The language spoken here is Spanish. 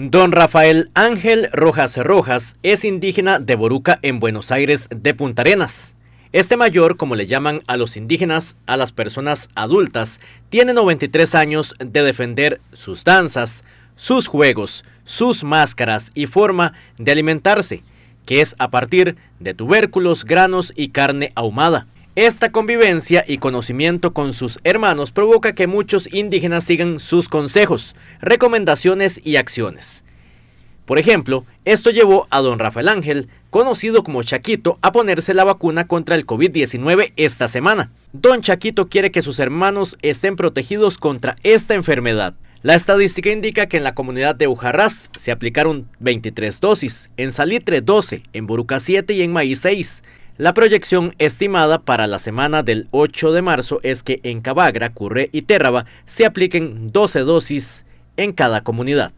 Don Rafael Ángel Rojas Rojas es indígena de Boruca en Buenos Aires de Punta Arenas. Este mayor, como le llaman a los indígenas, a las personas adultas, tiene 93 años de defender sus danzas, sus juegos, sus máscaras y forma de alimentarse, que es a partir de tubérculos, granos y carne ahumada. Esta convivencia y conocimiento con sus hermanos provoca que muchos indígenas sigan sus consejos, recomendaciones y acciones. Por ejemplo, esto llevó a don Rafael Ángel, conocido como Chaquito, a ponerse la vacuna contra el COVID-19 esta semana. Don Chaquito quiere que sus hermanos estén protegidos contra esta enfermedad. La estadística indica que en la comunidad de Ujarrás se aplicaron 23 dosis, en Salitre 12, en Buruca 7 y en Maíz 6. La proyección estimada para la semana del 8 de marzo es que en Cabagra, Curré y Térraba se apliquen 12 dosis en cada comunidad.